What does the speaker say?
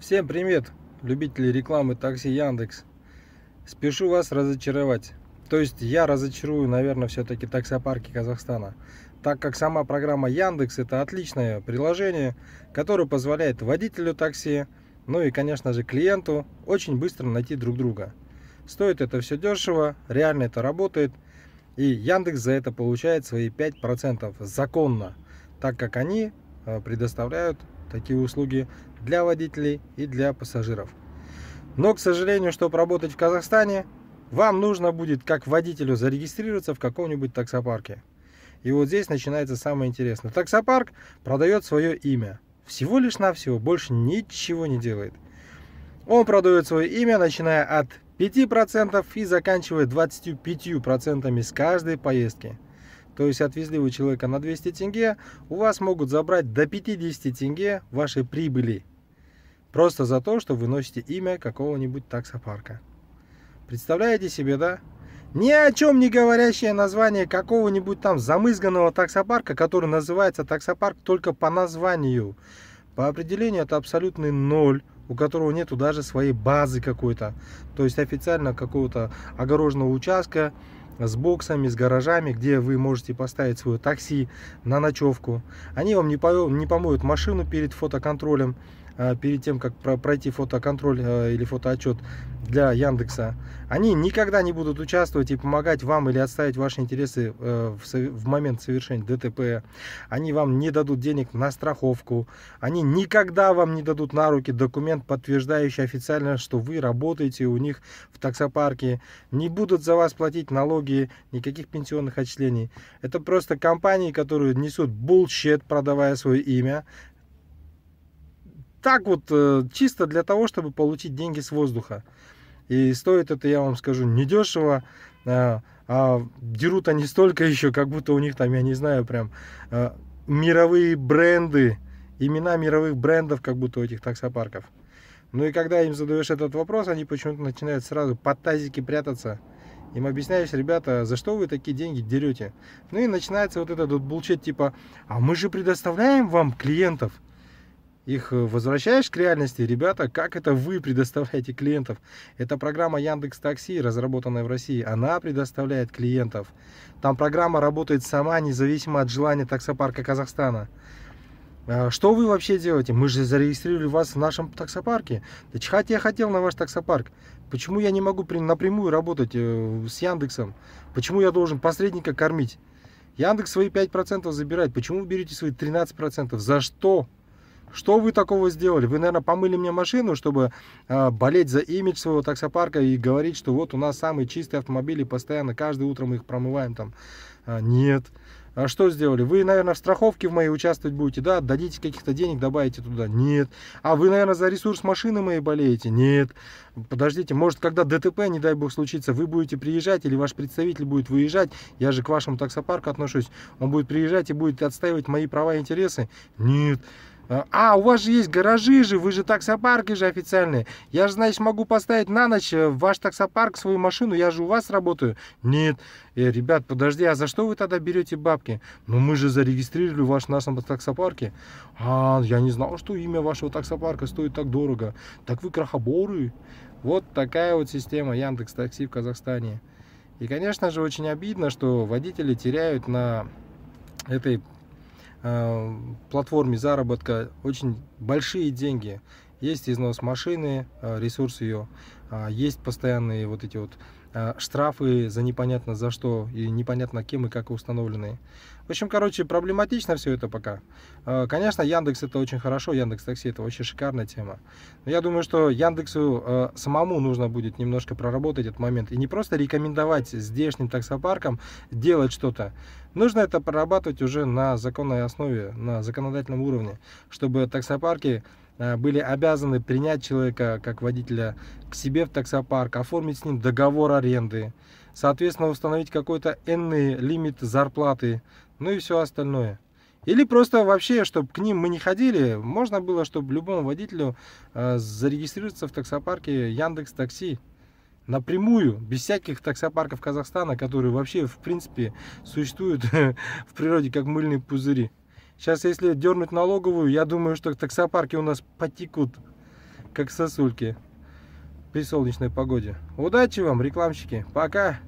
Всем привет, любители рекламы такси Яндекс. Спешу вас разочаровать. То есть я разочарую, наверное, все-таки таксопарки Казахстана. Так как сама программа Яндекс это отличное приложение, которое позволяет водителю такси, ну и, конечно же, клиенту очень быстро найти друг друга. Стоит это все дешево, реально это работает. И Яндекс за это получает свои 5% законно, так как они э, предоставляют такие услуги для водителей и для пассажиров. Но, к сожалению, чтобы работать в Казахстане, вам нужно будет как водителю зарегистрироваться в каком-нибудь таксопарке. И вот здесь начинается самое интересное. Таксопарк продает свое имя. Всего лишь навсего, больше ничего не делает. Он продает свое имя, начиная от 5% и заканчивая 25% с каждой поездки. То есть отвезли вы человека на 200 тенге, у вас могут забрать до 50 тенге вашей прибыли. Просто за то, что вы носите имя какого-нибудь таксопарка. Представляете себе, да? Ни о чем не говорящее название какого-нибудь там замызганного таксопарка, который называется таксопарк только по названию. По определению это абсолютный ноль, у которого нету даже своей базы какой-то. То есть официально какого-то огороженного участка, с боксами, с гаражами, где вы можете поставить свое такси на ночевку. Они вам не, по не помоют машину перед фотоконтролем, а, перед тем, как пройти фотоконтроль а, или фотоотчет для Яндекса, они никогда не будут участвовать и помогать вам или отставить ваши интересы э, в момент совершения ДТП. Они вам не дадут денег на страховку. Они никогда вам не дадут на руки документ, подтверждающий официально, что вы работаете у них в таксопарке. Не будут за вас платить налоги, никаких пенсионных отчислений. Это просто компании, которые несут булщит, продавая свое имя, так вот, э, чисто для того, чтобы получить деньги с воздуха. И стоит это, я вам скажу, недешево. Э, а, дерут они столько еще, как будто у них там, я не знаю, прям э, мировые бренды, имена мировых брендов, как будто у этих таксопарков. Ну и когда им задаешь этот вопрос, они почему-то начинают сразу под тазики прятаться. Им объясняешь, ребята, за что вы такие деньги дерете? Ну и начинается вот этот вот булчет типа, а мы же предоставляем вам клиентов их э, возвращаешь к реальности. Ребята, как это вы предоставляете клиентов? Это программа Яндекс Такси, разработанная в России. Она предоставляет клиентов. Там программа работает сама, независимо от желания таксопарка Казахстана. А, что вы вообще делаете? Мы же зарегистрировали вас в нашем таксопарке. Да чихать я хотел на ваш таксопарк. Почему я не могу напрямую работать э, с Яндексом? Почему я должен посредника кормить? Яндекс свои 5% забирает. Почему вы берете свои 13%? За что? Что вы такого сделали? Вы, наверное, помыли мне машину, чтобы э, болеть за имидж своего таксопарка и говорить, что вот у нас самые чистые автомобили постоянно, каждое утро мы их промываем там. А, нет. А что сделали? Вы, наверное, в страховке в моей участвовать будете, да? Дадите каких-то денег, добавите туда? Нет. А вы, наверное, за ресурс машины моей болеете? Нет. Подождите, может, когда ДТП, не дай бог, случится, вы будете приезжать или ваш представитель будет выезжать? Я же к вашему таксопарку отношусь. Он будет приезжать и будет отстаивать мои права и интересы? Нет. Э, а, у вас же есть гаражи же, вы же таксопарки же официальные. Я же, значит, могу поставить на ночь э, ваш таксопарк свою машину, я же у вас работаю. Нет, э, ребят, подожди, а за что вы тогда берете бабки? Ну, мы же зарегистрировали ваш наш нашем таксопарке. А, я не знал, что имя вашего таксопарка стоит так дорого. Так вы крахоборы. Вот такая вот система Яндекс Такси в Казахстане. И, конечно же, очень обидно, что водители теряют на этой Э, платформе заработка очень большие деньги есть износ машины, э, ресурс ее, а, есть постоянные вот эти вот э, штрафы за непонятно за что и непонятно кем и как установленные. В общем, короче, проблематично все это пока. Э, конечно, Яндекс это очень хорошо, Яндекс Такси это очень шикарная тема. Но я думаю, что Яндексу самому нужно будет немножко проработать этот момент и не просто рекомендовать здешним таксопаркам делать что-то. Нужно это прорабатывать уже на законной основе, на законодательном уровне, чтобы таксопарки Э, были обязаны принять человека как водителя к себе в таксопарк, оформить с ним договор аренды, соответственно установить какой-то энный лимит зарплаты, ну и все остальное. Или просто вообще, чтобы к ним мы не ходили, можно было, чтобы любому водителю э, зарегистрироваться в таксопарке Яндекс Такси напрямую, без всяких таксопарков Казахстана, которые вообще в принципе существуют в природе как мыльные пузыри. Сейчас, если дернуть налоговую, я думаю, что таксопарки у нас потекут, как сосульки при солнечной погоде. Удачи вам, рекламщики. Пока.